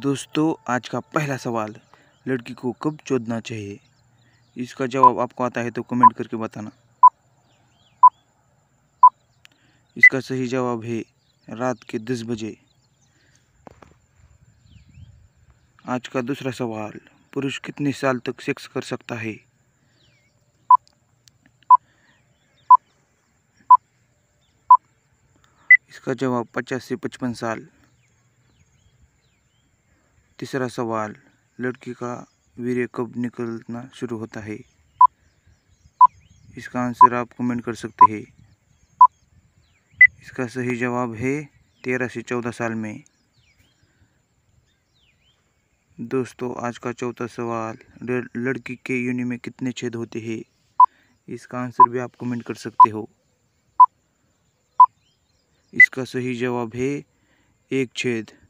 दोस्तों आज का पहला सवाल लड़की को कब चोदना चाहिए इसका जवाब आपको आता है तो कमेंट करके बताना इसका सही जवाब है रात के दस बजे आज का दूसरा सवाल पुरुष कितने साल तक सेक्स कर सकता है इसका जवाब पचास से पचपन साल तीसरा सवाल लड़की का वीर्य कब निकलना शुरू होता है इसका आंसर आप कमेंट कर सकते हैं इसका सही जवाब है तेरह से चौदह साल में दोस्तों आज का चौथा सवाल लड़की के यूनि में कितने छेद होते हैं इसका आंसर भी आप कमेंट कर सकते हो इसका सही जवाब है एक छेद